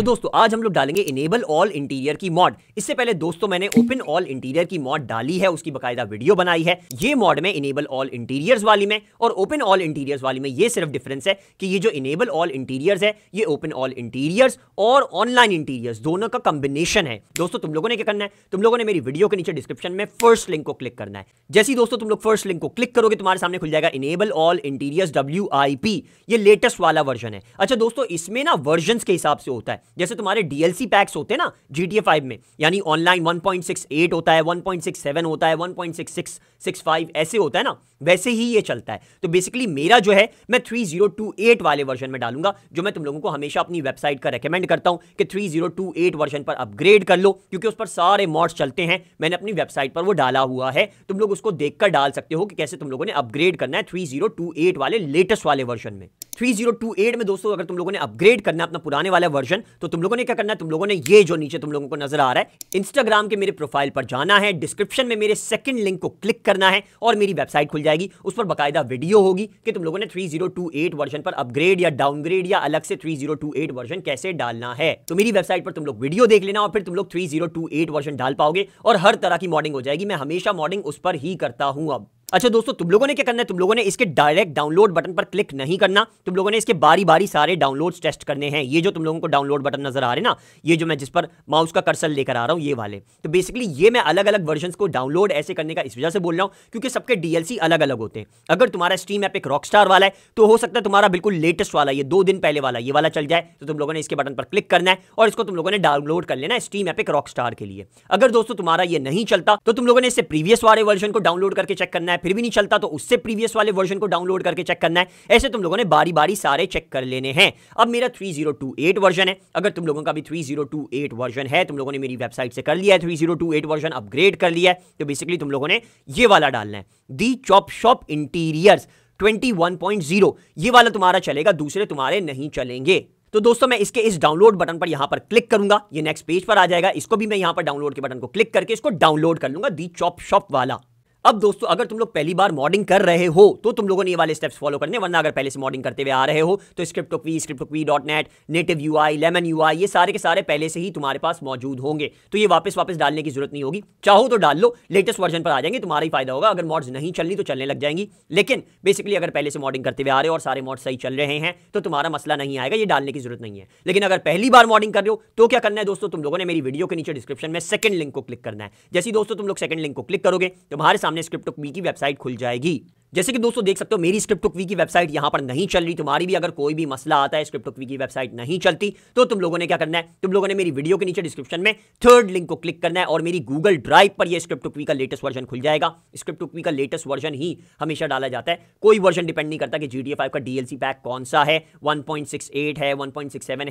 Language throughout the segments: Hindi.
तो दोस्तों आज हम लोग डालेंगे इनेबल ऑल इंटीरियर की मॉड इससे पहले दोस्तों मैंने ओपन ऑल इंटीरियर की मॉड डाली है उसकी बकायदा वीडियो बनाई है ये मॉड में इनेबल ऑल इंटीरियर्स वाली में और ओपन ऑल इंटीरियर्स वाली में ये सिर्फ डिफरेंस है कि ये जो इनेबल ऑल इंटीरियर्स है ये ओपन ऑल इंटीरियर्स और ऑनलाइन इंटीरियर्स दोनों का कॉम्बिनेशन है दोस्तों तुम लोगों ने क्या करना है तुम लोगों ने मेरी वीडियो के नीचे डिस्क्रिप्शन में फर्स्ट लिंक को क्लिक करना है जैसी दोस्तों तुम लोग फर्स्ट लिंक को क्लिक करोगे तुम्हारे सामने खुल जाएगा इनेबल ऑल इंटीरियर्स डब्ल्यू ये लेटेस्ट वाला वर्जन है अच्छा दोस्तों इसमें ना वर्जन के हिसाब से होता है जैसे तुम्हारे डीएलसी पैक्स होते हैं ना जी टी फाइव में यानी ऑनलाइन 1.68 होता है 1.67 होता है 1.6665 ऐसे होता है ना वैसे ही ये चलता है तो बेसिकली मेरा जो है मैं 3028 वाले वर्जन में डालूंगा जो मैं तुम लोगों को हमेशा अपनी वेबसाइट का रेकमेंड करता हूं कि 3028 वर्जन पर अपग्रेड कर लो क्योंकि उस पर सारे मॉड्स चलते हैं मैंने अपनी वेबसाइट पर वो डाला हुआ है तुम लोग उसको देखकर डाल सकते हो कि कैसे तुम लोगों ने अपग्रेड करना है थ्री वाले लेटेस्ट वाले वर्जन में थ्री में दोस्तों अगर तुम लोगों ने अपग्रेड करना है अपना पुराने वाला वर्जन तो तुम लोगों ने क्या करना है तुम लोगों ने ये जो नीचे तुम लोगों को नजर आ रहा है इंस्टाग्राम के मेरे प्रोफाइल पर जाना है डिस्क्रिप्शन में मेरे सेकंड लिंक को क्लिक करना है और मेरी वेबसाइट खुल जाएगी उस पर बाकायदा वीडियो होगी कि तुम लोगों ने थ्री वर्जन पर अपग्रेड या डाउनग्रेड या अलग से थ्री वर्जन कैसे डालना है तो मेरी वेबसाइट पर तुम लोग वीडियो देख लेना और फिर तुम लोग थ्री वर्जन डाल पाओगे और हर तरह की मॉडिंग हो जाएगी मैं हमेशा मॉडिंग उस पर ही करता हूं अब अच्छा दोस्तों तुम लोगों ने क्या करना है तुम लोगों ने इसके डायरेक्ट डाउनलोड बटन पर क्लिक नहीं करना तुम लोगों ने इसके बारी बारी सारे डाउनलोड्स टेस्ट करने हैं ये जो तुम लोगों को डाउनलोड बटन नजर आ रहे ना ये जो मैं जिस पर माउस का कर्सल लेकर आ रहा हूँ ये वाले तो बेसिकली ये मैं अलग अलग वर्जन को डाउनलोड ऐसे करने का इस वजह से बोल रहा हूँ क्योंकि सबके डीएलसी अलग अलग होते हैं अगर तुम्हारा स्ट्रीम ऐप एक रॉक वाला है तो हो सकता है तुम्हारा बिल्कुल लेटेस्ट वाला ये दो दिन पहले वाला ये वाला चल जाए तो तुम लोगों ने इसके बटन पर क्लिक करना है और इसको तुम लोगों ने डाउनलोड कर लेना स्ट्रीम ऐप एक रॉक के लिए अगर दोस्तों तुम्हारा ये नहीं चलता तो तुम लोगों ने इससे प्रीवियस वाले वर्जन को डाउनलोड करके चेक करना है है फिर भी नहीं चलता तो उससे प्रीवियस वाले वर्जन को डाउनलोड करके चेक करना है ऐसे तुम लोगों ने बारी बारी सारे चेक कर लेने हैं अब मेरा 3028 वर्जन है अगर तुम लोगों का भी 3028 वर्जन है तुम लोगों ने मेरी वेबसाइट से कर लिया है 3028 वर्जन अपग्रेड कर लिया है तो बेसिकली तुम लोगों ने ये वाला डालना है दी चॉप शॉप इंटीरियर्स 21.0 ये वाला तुम्हारा चलेगा दूसरे तुम्हारे नहीं चलेंगे तो दोस्तों मैं इसके इस डाउनलोड बटन पर यहां पर क्लिक करूंगा ये नेक्स्ट पेज पर आ जाएगा इसको भी मैं यहां पर डाउनलोड के बटन को क्लिक करके इसको डाउनलोड कर लूंगा दी चॉप शॉप वाला अब दोस्तों अगर तुम लोग पहली बार मॉडिंग कर रहे हो तो तुम लोगों ने ये वाले स्टेप्स फॉलो करने वरना अगर पहले से मॉडिंग करते हुए आ रहे हो तो script V script V dot net native U I lemon U I ये सारे के सारे पहले से ही तुम्हारे पास मौजूद होंगे तो ये वापस वापस डालने की जरूरत नहीं होगी चाहो तो डाल लो लेटेस्ट वर्जन पर आ जाएंगे तुम्हारा ही फायदा होगा अगर मॉड्स नहीं चलनी तो चलने लग जाएंगी लेकिन बेसिकली अगर पहले से मॉडिंग करते हुए आ रहे हो और सारे मॉड्स सही चल रहे हैं तो तुम्हारा मसला नहीं आएगा ये डालने की जरूरत नहीं है लेकिन अगर पहली बार मॉडिंग कर रहे हो तो क्या करना है दोस्तों तुम लोगों ने मेरी वीडियो के नीचे डिस्क्रिप्शन में सेकंड लिंक को क्लिक करना है जैसे दोस्तों तुम लोग सेकंड लिंक को क्लिक करोगे तुम्हारे सामने स्क्रिप्टो बी की वेबसाइट खुल जाएगी जैसे कि दोस्तों देख सकते हो मेरी स्क्रिप्ट टुकवी की वेबसाइट यहां पर नहीं चल रही तुम्हारी भी अगर कोई भी मसला आता है स्क्रिप्ट टुकवी की वेबसाइट नहीं चलती तो तुम लोगों ने क्या करना है तुम लोगों ने मेरी वीडियो के नीचे डिस्क्रिप्शन में थर्ड लिंक को क्लिक करना है और मेरी गूगल ड्राइव पर यह स्क्रिप्ट टुकवी का लेटेस्ट वर्जन खुल जाएगा स्क्रिप्ट टुकवी का लेटेस्ट वर्जन ही हमेशा डाला जाता है कोई वर्जन डिपेंड नहीं करता कि जी डी का डीएलसी पैक कौन सा है वन है वन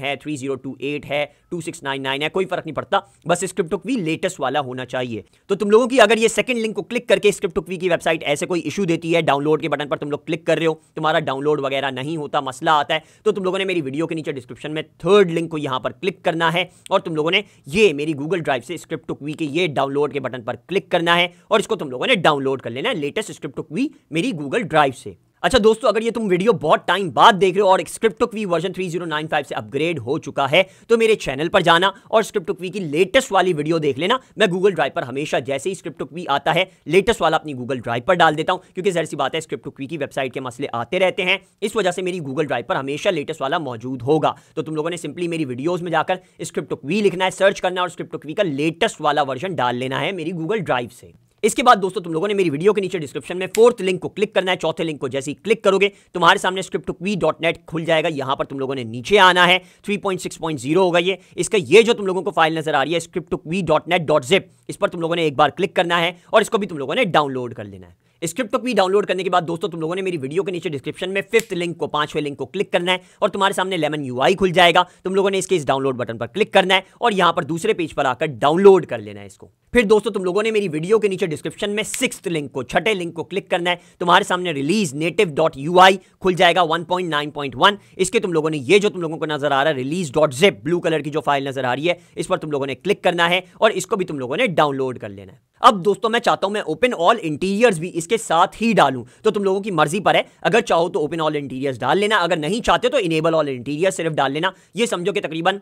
है थ्री है टू है कोई फर्क नहीं पड़ता बस स्क्रिप्ट टुकवी लेटेस्ट वाला होना चाहिए तो तुम लोगों की अगर ये सेकंड लिंक को क्लिक करके स्क्रिप्ट टुकवी की वेबसाइट ऐसे कोई इशू देती है डाउनलोड के बटन पर तुम लोग क्लिक कर रहे हो तुम्हारा डाउनलोड वगैरह नहीं होता मसला आता है तो तुम लोगों ने मेरी वीडियो के नीचे डिस्क्रिप्शन में थर्ड लिंक को यहाँ पर क्लिक करना है और तुम लोगों ने ये मेरी गूगल ड्राइव से स्क्रिप्ट टुक वी के ये डाउनलोड के बटन पर क्लिक करना है और इसको तुम लोगों ने डाउनलोड कर लेना है लेटेस्ट स्क्रिप्ट टुक वी मेरी गूगल ड्राइव से अच्छा दोस्तों अगर ये तुम वीडियो बहुत टाइम बाद देख रहे हो और स्क्रिप्टुकवी वर्जन 3095 से अपग्रेड हो चुका है तो मेरे चैनल पर जाना और वी की लेटेस्ट वाली वीडियो देख लेना मैं गूगल ड्राइव पर हमेशा जैसे ही स्क्रिप्टुकवी आता है लेटेस्ट वाला अपनी गूगल ड्राइव पर डाल देता हूँ क्योंकि जहर सी बात है स्क्रिप्टुकवी की वेबसाइट के मसले आते रहते हैं इस वजह से मेरी गूगल ड्राइव पर हमेशा लेटेस्ट वाला मौजूद होगा तो तुम लोगों ने सिंपली मेरी वीडियोज में जाकर स्क्रिप्टुकवी लिखना है सर्च करना और स्क्रिप्टुकवी का लेटेस्ट वाला वर्जन डाल लेना है मेरी गूगल ड्राइव से इसके बाद दोस्तों तुम लोगों ने मेरी वीडियो के नीचे डिस्क्रिप्शन में फोर्थ लिंक को क्लिक करना है चौथे लिंक को जैसे ही क्लिक करोगे तुम्हारे सामने स्क्रिप्ट वी डॉट नेट खुल जाएगा यहां पर तुम लोगों ने नीचे आना है three point six point zero होगा ये इसका ये जो तुम लोगों को फाइल नजर आ रही है script V dot net dot zip इस पर तुम लोगों ने एक बार क्लिक करना है और इसको भी तुम लोगों ने डाउनलोड कर लेना है स्क्रिप्ट को भी डाउनलोड करने के बाद दोस्तों तुम लोगों ने मेरी वीडियो के नीचे डिस्क्रिप्शन में फिफ्थ लिंक को पांचवें लिंक को क्लिक करना है और तुम्हारे सामने लेमन यूआई खुल जाएगा तुम लोगों ने इसके इस डाउनलोड बटन पर क्लिक करना है और यहां पर दूसरे पेज पर आकर डाउनलोड कर लेना है इसको फिर दोस्तों तुम लोगों ने मेरी वीडियो के नीचे डिस्क्रिप्शन में सिक्स लिंक को छठे लिंक को क्लिक करना है तुम्हारे सामने रिलीज नेटिव डॉट यू खुल जाएगा 1.9.1 इसके तुम लोगों ने ये जो तुम लोगों को नजर आ रहा है release dot zip blue colour की जो फाइल नजर आ रही है इस पर तुम लोगों ने क्लिक करना है और इसको भी तुम लोगों ने डाउनलोड कर लेना है अब दोस्तों मैं चाहता हूं मैं ओपन ऑल इंटीरियर्स भी इसके साथ ही डालूं तो तुम लोगों की मर्जी पर है अगर चाहो तो ओपन ऑल इंटीरियर्स डाल लेना अगर नहीं चाहते तो इनेबल ऑल इंटीरियर सिर्फ डाल लेना ये समझो कि तकरीबन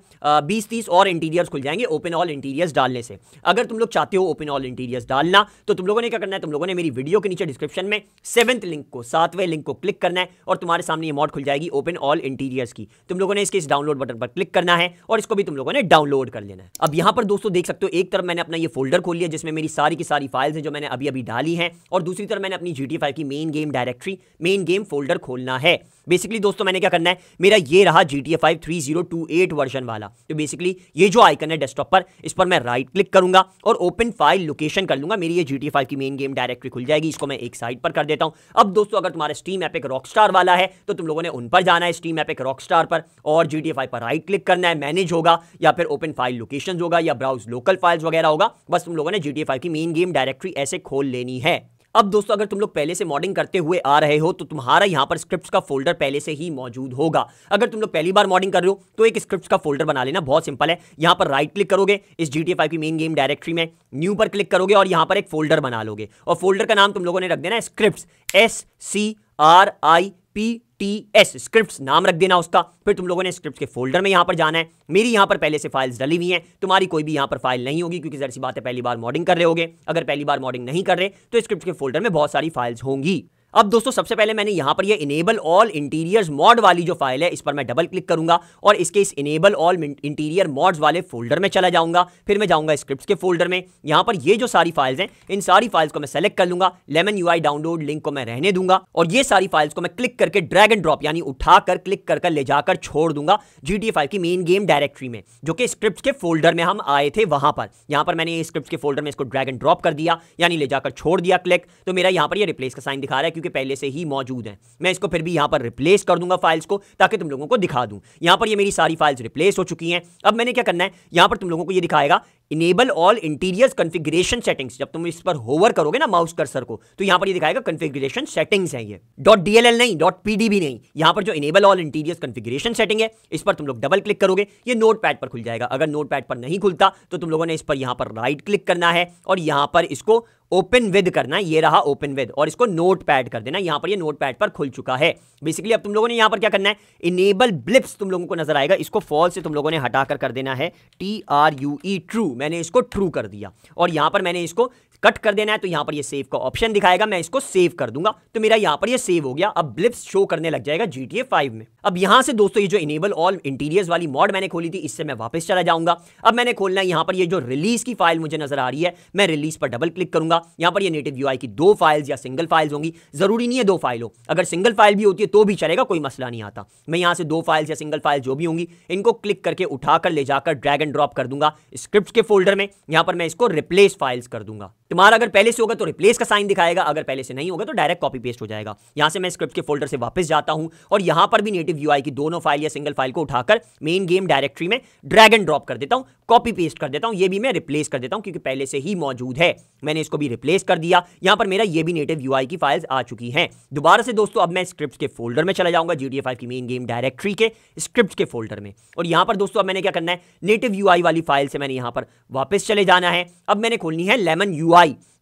बीस तीस और इंटीरियर्स खुल जाएंगे ओपन ऑल इंटीरियर्स डालने से अगर तुम लोग चाहते हो ओपन ऑल इंटीरियर्स डालना तो तुम लोगों ने क्या करना है तुम लोगों ने मेरी वीडियो के नीचे डिस्क्रिप्शन में सेवंथ लिंक को सातवें लिंक को क्लिक करना है और तुम्हारे सामने ये मॉड खुल जाएगी ओपन ऑल इंटीरियर्स की तुम लोगों ने इसके इस डाउनलोड बटन पर क्लिक करना है और इसको भी तुम लोगों ने डाउनलोड कर लेना है अब यहां पर दोस्तों देख सकते हो एक तरफ मैंने अपना ये फोल्डर खोल लिया जिसमें मेरी सारी की सारी फाइल्स हैं जो मैंने अभी अभी डाली है और दूसरी तरफ मैंने अपनी जी की main game directory main game folder खोलना है बेसिकली दोस्तों मैंने क्या करना है मेरा ये रहा G T A five three zero two eight version वाला तो बेसिकली ये जो आइकन है डेस्कटॉप पर इस पर मैं राइट क्लिक करूंगा और ओपन फाइल लोकेशन कर लूंगा मेरी ये जी टी फाइव की मेन गेम डायरेक्टरी खुल जाएगी इसको मैं एक साइड पर कर देता हूँ अब दोस्तों अगर तुम्हारे स्टीम ऐप एक स्टार वाला है तो तुम लोगों ने उन पर जाना है स्टीम ऐप एक स्टार पर और जी टी फाइव पर राइट क्लिक करना है मैनेज होगा या फिर ओपन फाइल लोकेशन होगा या ब्राउज लोकल फाइल्स वगैरह होगा बस तुम लोगों ने जी टी फाइव की मेन गेम डायरेक्टरी ऐसे खोल लेनी है अब दोस्तों अगर तुम लोग पहले से मॉडिंग करते हुए आ रहे हो तो तुम्हारा यहाँ पर स्क्रिप्ट का फोल्डर पहले से ही मौजूद होगा अगर तुम लोग पहली बार मॉडिंग कर रहे हो तो एक स्क्रिप्ट का फोल्डर बना लेना बहुत सिंपल है यहाँ पर राइट क्लिक करोगे इस जी की मेन गेम डायरेक्ट्री में न्यू पर क्लिक करोगे और यहाँ पर एक फोल्डर बना लोगे और फोल्डर का नाम तुम लोगों ने रख देना script S C R I P T S script नाम रख देना उसका फिर तुम लोगों ने स्क्रिप्ट के फोल्डर में यहाँ पर जाना है मेरी यहाँ पर पहले से फाइल्स डली हुई हैं तुम्हारी कोई भी यहाँ पर फाइल नहीं होगी क्योंकि जैसी बात है पहली बार मॉडिंग कर रहे होगे अगर पहली बार मॉडिंग नहीं कर रहे तो स्क्रिप्ट के फोल्डर में बहुत सारी फाइल्स होंगी अब दोस्तों सबसे पहले मैंने यहां पर ये इनेबल ऑल इंटीरियर्स मॉड वाली जो फाइल है इस पर मैं डबल क्लिक करूंगा और इसके इस इनेबल ऑल इंटीरियर मॉड्स वाले फोल्डर में चला जाऊंगा फिर मैं जाऊंगा स्क्रिप्ट के फोल्डर में यहां पर ये जो सारी फाइल्स हैं इन सारी फाइल्स को मैं सेलेक्ट कर लूंगा लेमन यू डाउनलोड लिंक को मैं रहने दूंगा और ये सारी फाइल्स को मैं क्लिक करके ड्रैग एंड ड्रॉप यानी उठाकर क्लिक कर ले जाकर छोड़ दूंगा जी टी की मेन गेम डायरेक्टरी में जो कि स्क्रिप्ट के फोल्डर में हम आए थे वहां पर यहां पर मैंने स्क्रिप्ट के फोल्डर में इसको ड्रैग एंड ड्रॉप कर दिया यानी ले जाकर छोड़ दिया क्लिक तो मेरा यहां पर यह रिप्लेस का साइन दिखा रहा है क्योंकि पहले से ही मौजूद हैं मैं इसको फिर भी यहाँ पर रिप्लेस कर दूंगा फाइल्स को ताकि तुम लोगों को दिखा दूँ यहाँ पर ये मेरी सारी फाइल्स रिप्लेस हो चुकी हैं अब मैंने क्या करना है यहाँ पर तुम लोगों को ये दिखाएगा enable all interiors configuration settings जब तुम इस पर होवर करोगे ना माउस कर्सर को तो यहाँ पर ये दिखाएगा कॉन्फ़िगरेशन सेटिंग्स है ये डॉट डी नहीं डॉट पी भी नहीं यहाँ पर जो enable all interiors configuration setting है इस पर तुम लोग डबल क्लिक करोगे ये नोट पैड पर खुल जाएगा अगर नोट पैड पर नहीं खुलता तो तुम लोगों ने इस पर यहाँ पर राइट क्लिक करना है और यहाँ पर इसको ओपन विद करना ये रहा ओपन विद और इसको नोट पैड कर देना यहां पर ये नोट पैड पर खुल चुका है बेसिकली अब तुम लोगों ने यहां पर क्या करना है इनेबल ब्लिप्स तुम लोगों को नजर आएगा इसको फॉल से तुम लोगों ने हटा कर, देना है T R U E true मैंने इसको ट्रू कर दिया और यहां पर मैंने इसको कट कर देना है तो यहाँ पर ये सेव का ऑप्शन दिखाएगा मैं इसको सेव कर दूंगा तो मेरा यहाँ पर ये सेव हो गया अब ब्लिप्स शो करने लग जाएगा जी टी में अब यहाँ से दोस्तों ये जो इनेबल ऑल इंटीरियर्स वाली मॉड मैंने खोली थी इससे मैं वापस चला जाऊंगा अब मैंने खोलना है यहाँ पर ये जो रिलीज की फाइल मुझे नजर आ रही है मैं रिलीज पर डबल क्लिक करूंगा यहाँ पर यह नेटिव यू की दो फाइल्स या सिंगल फाइल्स होंगी जरूरी नहीं है दो फाइल हो अगर सिंगल फाइल भी होती है तो भी चलेगा कोई मसला नहीं आता मैं यहाँ से दो फाइल्स या सिंगल फाइल जो भी होंगी इनको क्लिक करके उठाकर ले जाकर ड्रैग एंड ड्रॉप कर दूंगा स्क्रिप्ट के फोल्डर में यहाँ पर मैं इसको रिप्लेस फाइल्स कर दूंगा तुम्हारा अगर पहले से होगा तो रिप्लेस का साइन दिखाएगा अगर पहले से नहीं होगा तो डायरेक्ट कॉपी पेस्ट हो जाएगा यहां से मैं स्क्रिप्ट के फोल्डर से वापस जाता हूं और यहां पर भी नेटिव यूआई की दोनों फाइल या सिंगल फाइल को उठाकर मेन गेम डायरेक्टरी में ड्रैग एंड ड्रॉप कर देता हूं कॉपी पेस्ट कर देता हूँ ये भी मैं रिप्लेस कर देता हूँ क्योंकि पहले से ही मौजूद है मैंने इसको भी रिप्लेस कर दिया यहाँ पर मेरा ये भी नेटिव यू की फाइल्स आ चुकी हैं दोबारा से दोस्तों अब मैं स्क्रिप्ट के फोल्डर में चला जाऊँगा जी टी की मेन गेम डायरेक्ट्री के स्क्रिप्ट के फोल्डर में और यहाँ पर दोस्तों अब मैंने क्या करना है नेटिव यू वाली फाइल से मैंने यहाँ पर वापस चले जाना है अब मैंने खोलनी है लेमन यू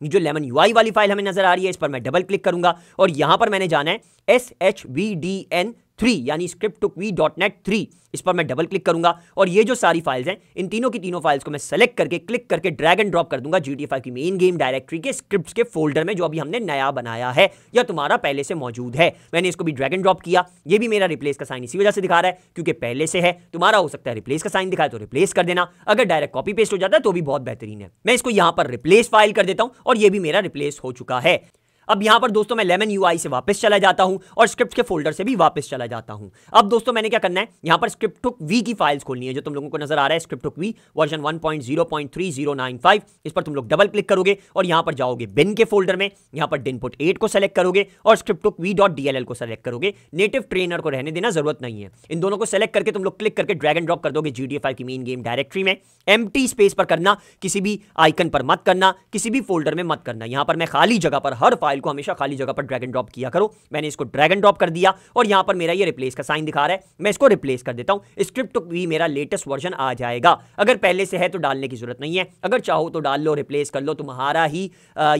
जो लेमन यू वाली फाइल हमें नजर आ रही है इस पर मैं डबल क्लिक करूंगा और यहाँ पर मैंने जाना है S H V D N three यानी script hook V dot net three इस पर मैं डबल क्लिक करूंगा और ये जो सारी फाइल्स हैं इन तीनों की तीनों फाइल्स को मैं सेलेक्ट करके क्लिक करके ड्रैग एंड ड्रॉप कर दूंगा जी टी की मेन गेम डायरेक्टरी के स्क्रिप्ट्स के फोल्डर में जो अभी हमने नया बनाया है या तुम्हारा पहले से मौजूद है मैंने इसको भी ड्रैग एंड ड्रॉप किया ये भी मेरा रिप्लेस का साइन इसी वजह से दिखा रहा है क्योंकि पहले से है तुम्हारा हो सकता है रिप्लेस का साइन दिखाए तो रिप्लेस कर देना अगर डायरेक्ट कॉपी पेस्ट हो जाता है तो भी बहुत बेहतरीन है मैं इसको यहां पर रिप्लेस फाइल कर देता हूं और ये भी मेरा रिप्लेस हो चुका है अब यहां पर दोस्तों मैं लेमन यूआई से वापस चला जाता हूं और स्क्रिप्ट के फोल्डर से भी वापस चला जाता हूं अब दोस्तों मैंने क्या करना है यहां पर स्क्रिप्ट वी की फाइल्स खोलनी है जो तुम लोगों को नजर आ रहा है स्क्रिप्ट वी वर्जन 1.0.3095 इस पर तुम लोग डबल क्लिक करोगे और यहां पर जाओगे बिन के फोल्डर में यहां पर डिनपुट एट को सेलेक्ट करोगे और स्क्रिप्ट वी डॉट डीएलएल को सेलेक्ट करोगे नेटिव ट्रेनर को रहने देना जरूरत नहीं है इन दोनों को सेलेक्ट करके तुम लोग क्लिक करके ड्रैगन ड्रॉप कर दोगे जीडीएफआई की मेन गेम डायरेक्ट्री में एम स्पेस पर करना किसी भी आइकन पर मत करना किसी भी फोल्डर में मत करना यहां पर मैं खाली जगह पर हर फाइल फाइल को हमेशा खाली जगह पर ड्रैग एंड ड्रॉप किया करो मैंने इसको ड्रैग एंड ड्रॉप कर दिया और यहां पर मेरा ये रिप्लेस का साइन दिखा रहा है मैं इसको रिप्लेस कर देता हूं स्क्रिप्ट भी मेरा लेटेस्ट वर्जन आ जाएगा अगर पहले से है तो डालने की जरूरत नहीं है अगर चाहो तो डाल लो रिप्लेस कर लो तुम्हारा ही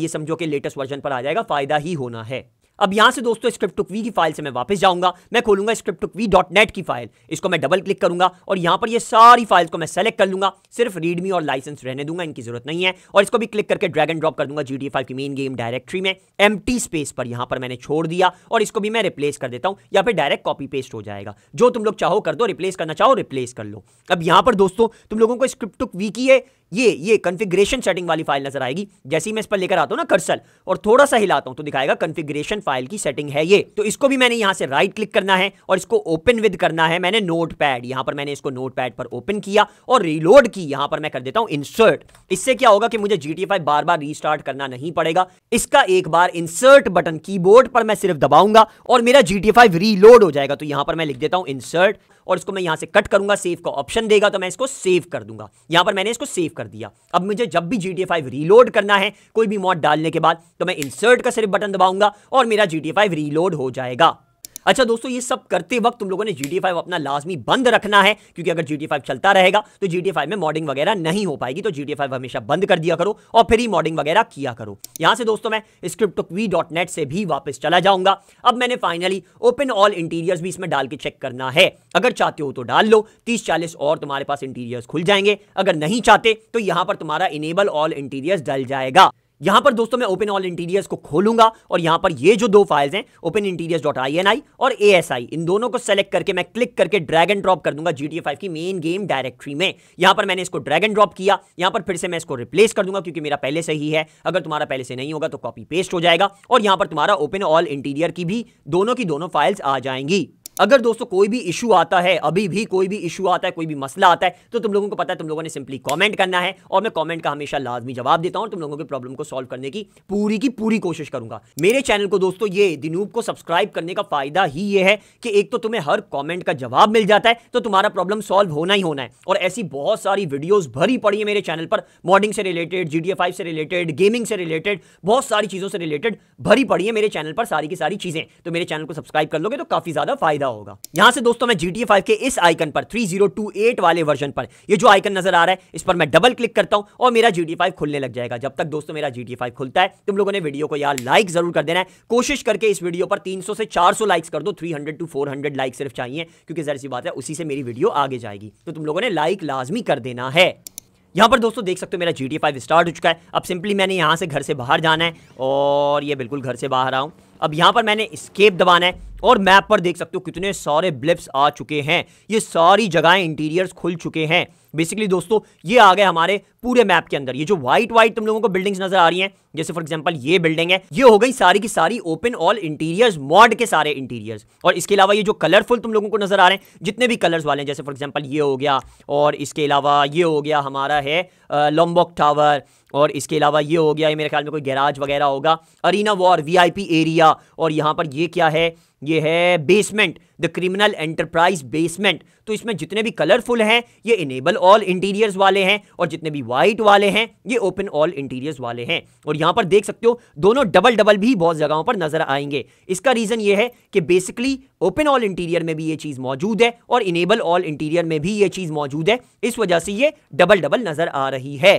ये समझो कि लेटेस्ट वर्जन पर आ जाएगा फायदा ही होना है अब यहां से दोस्तों स्क्रिप्ट टुक वी की फाइल से मैं वापस जाऊंगा मैं खोलूंगा स्क्रिप्ट वी डॉट नेट की फाइल इसको मैं डबल क्लिक करूंगा और यहां पर ये सारी फाइल्स को मैं सेलेक्ट कर लूंगा सिर्फ रीडमी और लाइसेंस रहने दूंगा इनकी जरूरत नहीं है और इसको भी क्लिक करके ड्रैगन ड्रॉप कर दूंगा जीटी फाइव की मेन गेम डायरेक्ट्री में एम स्पेस पर यहां पर मैंने छोड़ दिया और इसको भी मैं रिप्लेस कर देता हूं या फिर डायरेक्ट कॉपी पेस्ट हो जाएगा जो तुम लोग चाहो कर दो रिप्लेस करना चाहो रिप्लेस कर लो अब यहां पर दोस्तों तुम लोगों को स्क्रिप्ट वी की ये ये कॉन्फ़िगरेशन सेटिंग वाली फाइल नजर आएगी जैसे ही मैं इस पर लेकर आता हूं ना कर्सल और थोड़ा सा हिलाता हूं तो दिखाएगा कॉन्फ़िगरेशन फाइल की सेटिंग है ये तो इसको भी मैंने यहां से राइट क्लिक करना है और इसको ओपन विद करना है मैंने नोट पैड यहां पर मैंने इसको नोट पैड पर ओपन किया और रिलोड की यहां पर मैं कर देता हूं इंसर्ट इससे क्या होगा कि मुझे जी टी बार बार रिस्टार्ट करना नहीं पड़ेगा इसका एक बार इंसर्ट बटन कीबोर्ड पर मैं सिर्फ दबाऊंगा और मेरा जी टी रीलोड हो जाएगा तो यहां पर मैं लिख देता हूं इंसर्ट और इसको मैं यहाँ से कट करूंगा सेव का ऑप्शन देगा तो मैं इसको सेव कर दूंगा यहाँ पर मैंने इसको सेव कर दिया अब मुझे जब भी जी टी रीलोड करना है कोई भी मॉड डालने के बाद तो मैं इंसर्ट का सिर्फ बटन दबाऊंगा और मेरा जी टी फाइव रीलोड हो जाएगा अच्छा दोस्तों ये सब करते वक्त तुम लोगों ने जी अपना लाजमी बंद रखना है क्योंकि अगर जी चलता रहेगा तो जी में मॉडिंग वगैरह नहीं हो पाएगी तो जी हमेशा बंद कर दिया करो और फिर ही मॉडिंग वगैरह किया करो यहां से दोस्तों मैं नेट से भी वापस चला जाऊंगा अब मैंने फाइनली ओपन ऑल इंटीरियर्स भी इसमें डाल के चेक करना है अगर चाहते हो तो डाल लो तीस चालीस और तुम्हारे पास इंटीरियर्स खुल जाएंगे अगर नहीं चाहते तो यहां पर तुम्हारा इनेबल ऑल इंटीरियर्स डल जाएगा यहां पर दोस्तों मैं ओपन ऑल इंटीरियर्स को खोलूंगा और यहां पर ये जो दो फाइल्स हैं open interiors dot I N I और ए एस आई इन दोनों को सेलेक्ट करके मैं क्लिक करके ड्रैग एंड ड्रॉप कर दूंगा जी फाइव की मेन गेम डायरेक्टरी में यहां पर मैंने इसको ड्रैग एंड ड्रॉप किया यहां पर फिर से मैं इसको रिप्लेस कर दूंगा क्योंकि मेरा पहले से ही है अगर तुम्हारा पहले से नहीं होगा तो कॉपी पेस्ट हो जाएगा और यहां पर तुम्हारा ओपन ऑल इंटीरियर की भी दोनों की दोनों फाइल्स आ जाएंगी अगर दोस्तों कोई भी इशू आता है अभी भी कोई भी इशू आता है कोई भी मसला आता है तो तुम लोगों को पता है तुम लोगों ने सिंपली कमेंट करना है और मैं कमेंट का हमेशा लाजमी जवाब देता हूं तुम लोगों के प्रॉब्लम को सॉल्व करने की पूरी की पूरी कोशिश करूंगा मेरे चैनल को दोस्तों ये दिनूब को सब्सक्राइब करने का फायदा ही ये है कि एक तो तुम्हें हर कॉमेंट का जवाब मिल जाता है तो तुम्हारा प्रॉब्लम सॉल्व होना ही होना है और ऐसी बहुत सारी वीडियोज भरी पड़ी है मेरे चैनल पर मॉडिंग से रिलेटेड जी से रिलेटेड गेमिंग से रिलेटेड बहुत सारी चीजों से रिलेटेड भरी पड़ी है मेरे चैनल पर सारी की सारी चीजें तो मेरे चैनल को सब्सक्राइब कर लोगे तो काफी ज्यादा फायदा फायदा होगा यहां से दोस्तों मैं GTA 5 के इस आइकन पर 3028 वाले वर्जन पर ये जो आइकन नजर आ रहा है इस पर मैं डबल क्लिक करता हूं और मेरा GTA 5 खुलने लग जाएगा जब तक दोस्तों मेरा GTA 5 खुलता है तुम लोगों ने वीडियो को यार लाइक जरूर कर देना है कोशिश करके इस वीडियो पर 300 से 400 लाइक्स कर दो 300 टू फोर लाइक सिर्फ चाहिए क्योंकि जहर सी बात है उसी से मेरी वीडियो आगे जाएगी तो तुम लोगों ने लाइक लाजमी कर देना है यहाँ पर दोस्तों देख सकते हो मेरा GTA 5 स्टार्ट हो चुका है अब सिंपली मैंने यहाँ से घर से बाहर जाना है और ये बिल्कुल घर से बाहर आऊँ अब यहां पर मैंने स्केप दबाना है और मैप पर देख सकते हो कितने सारे ब्लिप्स आ चुके हैं ये सारी जगहें इंटीरियर्स खुल चुके हैं बेसिकली दोस्तों ये आ गए हमारे पूरे मैप के अंदर ये जो व्हाइट व्हाइट तुम लोगों को बिल्डिंग्स नजर आ रही हैं जैसे फॉर एग्जांपल ये बिल्डिंग है ये हो गई सारी की सारी ओपन ऑल इंटीरियर्स मॉड के सारे इंटीरियर्स और इसके अलावा ये जो कलरफुल तुम लोगों को नजर आ रहे हैं जितने भी कलर्स वाले हैं जैसे फॉर एग्जाम्पल ये हो गया और इसके अलावा ये हो गया हमारा है लॉम्बॉक टावर और इसके अलावा ये हो गया ये मेरे ख्याल में कोई गैराज वगैरह होगा अरीना वॉर वी एरिया और यहाँ पर ये क्या है ये है basement the criminal enterprise basement तो इसमें जितने भी कलरफुल हैं ये इनेबल ऑल इंटीरियर्स वाले हैं और जितने भी वाइट वाले हैं ये ओपन ऑल इंटीरियर्स वाले हैं और यहाँ पर देख सकते हो दोनों डबल डबल भी बहुत जगहों पर नजर आएंगे इसका रीज़न ये है कि बेसिकली ओपन ऑल इंटीरियर में भी ये चीज़ मौजूद है और इनेबल ऑल इंटीरियर में भी ये चीज़ मौजूद है इस वजह से ये डबल डबल नजर आ रही है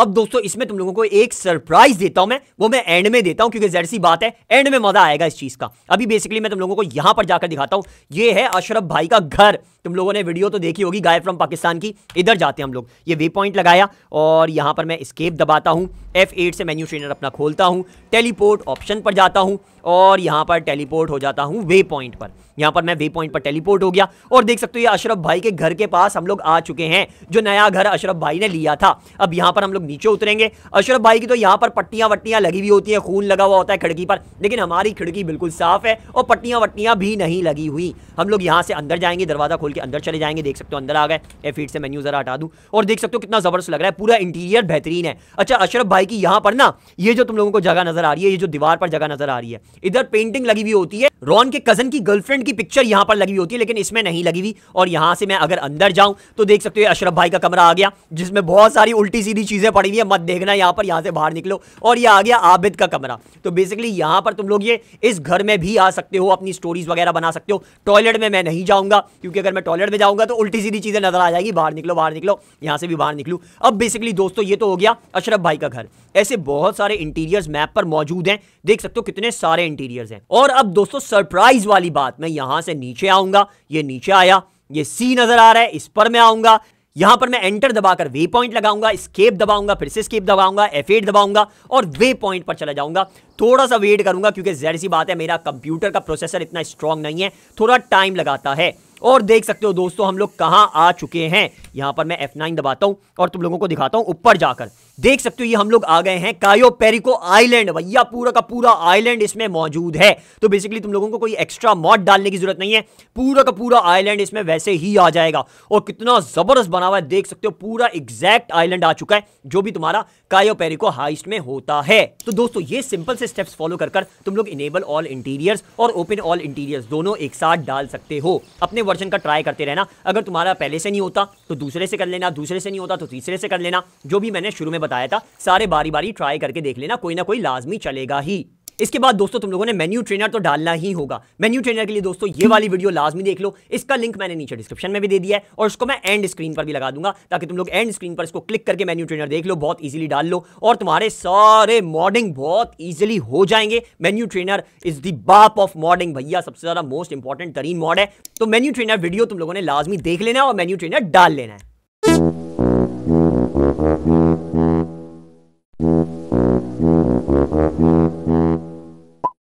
अब दोस्तों इसमें तुम लोगों को एक सरप्राइज देता हूं मैं वो मैं एंड में देता हूं क्योंकि जैर सी बात है एंड में मजा आएगा इस चीज का अभी बेसिकली मैं तुम लोगों को यहां पर जाकर दिखाता हूं ये है अशरफ भाई का घर तुम लोगों ने वीडियो तो देखी होगी गाय फ्रॉम पाकिस्तान की इधर जाते हैं हम लोग ये वे पॉइंट लगाया और यहां पर मैं स्केप दबाता हूं एट से मेन्यू ट्रेनर अपना खोलता हूँ टेलीपोर्ट ऑप्शन पर जाता हूँ और यहाँ पर टेलीपोर्ट हो जाता हूँ वे पॉइंट पर यहाँ पर मैं वे पॉइंट पर टेलीपोर्ट हो गया और देख सकते हो ये अशरफ भाई के घर के पास हम लोग आ चुके हैं जो नया घर अशरफ भाई ने लिया था अब यहाँ पर हम लोग नीचे उतरेंगे अशरफ भाई की तो यहाँ पर पट्टियाँ वट्टियाँ लगी हुई होती हैं खून लगा हुआ होता है खिड़की पर लेकिन हमारी खिड़की बिल्कुल साफ है और पट्टियाँ वट्टियाँ भी नहीं लगी हुई हम लोग यहाँ से अंदर जाएंगे दरवाज़ा खोल के अंदर चले जाएंगे देख सकते हो अंदर आ गए एफ से मेन्यू ज़रा हटा दूँ और देख सकते हो कितना ज़बरदस्त लग रहा है पूरा इंटीरियर बेहतरीन है अच्छा अशरफ भाई भाई की यहाँ पर ना ये जो तुम लोगों को जगह नजर आ रही है ये जो दीवार पर जगह नजर आ रही है इधर पेंटिंग लगी हुई होती है रॉन के कजन की गर्लफ्रेंड की पिक्चर यहाँ पर लगी हुई होती है लेकिन इसमें नहीं लगी हुई और यहाँ से मैं अगर अंदर जाऊँ तो देख सकते हो अशरफ भाई का कमरा आ गया जिसमें बहुत सारी उल्टी सीधी चीज़ें पड़ी हुई है मत देखना यहाँ पर यहाँ से बाहर निकलो और यह आ गया आबिद का कमरा तो बेसिकली यहाँ पर तुम लोग ये इस घर में भी आ सकते हो अपनी स्टोरीज वगैरह बना सकते हो टॉयलेट में मैं नहीं जाऊँगा क्योंकि अगर मैं टॉयलेट में जाऊँगा तो उल्टी सीधी चीज़ें नजर आ जाएगी बाहर निकलो बाहर निकलो यहाँ से भी बाहर निकलूँ अब बेसिकली दोस्तों ये तो हो गया अशरफ भाई का घर ऐसे बहुत सारे इंटीरियर्स मैप पर मौजूद हैं देख सकते हो कितने सारे इंटीरियर्स हैं और अब दोस्तों सरप्राइज वाली बात मैं यहां से नीचे आऊंगा ये नीचे आया ये सी नजर आ रहा है इस पर मैं आऊंगा यहां पर मैं एंटर दबाकर वे पॉइंट लगाऊंगा स्केप दबाऊंगा फिर से स्केप दबाऊंगा एफ दबाऊंगा और वे पॉइंट पर चला जाऊंगा थोड़ा सा वेट करूंगा क्योंकि जहर सी बात है मेरा कंप्यूटर का प्रोसेसर इतना स्ट्रांग नहीं है थोड़ा टाइम लगाता है और देख सकते हो दोस्तों हम लोग कहाँ आ चुके हैं यहाँ पर मैं F9 दबाता हूँ और तुम लोगों को दिखाता हूँ ऊपर जाकर देख सकते हो ये हम लोग आ गए हैं कायो पेरिको आइलैंड भैया पूरा का पूरा आइलैंड इसमें मौजूद है तो बेसिकली तुम लोगों को कोई एक्स्ट्रा मॉड डालने की जरूरत नहीं है पूरा का पूरा आइलैंड इसमें वैसे ही आ जाएगा और कितना जबरदस्त बना हुआ है देख सकते हो पूरा एग्जैक्ट आइलैंड आ चुका है जो भी तुम्हारा कायो पेरिको हाइस्ट में होता है तो दोस्तों ये सिंपल से स्टेप्स फॉलो कर कर तुम लोग इनेबल ऑल इंटीरियर्स और ओपन ऑल इंटीरियर्स दोनों एक साथ डाल सकते हो अपने वर्जन का ट्राई करते रहना अगर तुम्हारा पहले से नहीं होता तो दूसरे से कर लेना दूसरे से नहीं होता तो तीसरे से कर लेना जो भी मैंने शुरू में बताया था सारे बारी बारी ट्राई करके देख लेना कोई ना कोई लाजमी चलेगा ही इसके बाद दोस्तों तुम लोगों ने मेन्यू ट्रेनर तो डालना ही होगा मेन्यू ट्रेनर के लिए दोस्तों ये वाली वीडियो हम्म। लाजमी देख लो इसका लिंक मैंने नीचे डिस्क्रिप्शन में भी दे दिया है और उसको मैं एंड स्क्रीन पर भी लगा दूंगा ताकि तुम लोग एंड स्क्रीन पर इसको क्लिक करके मेन्यू ट्रेनर देख लो बहुत ईजिली डाल लो और तुम्हारे सारे मॉडिंग बहुत ईजिली हो जाएंगे मेन्यू ट्रेनर इज दी बाप ऑफ मॉडिंग भैया सबसे ज्यादा मोस्ट इंपॉर्टेंट तरीन मॉड है तो मेन्यू ट्रेनर वीडियो तुम लोगों ने लाजमी देख लेना और मेन्यू ट्रेनर डाल लेना है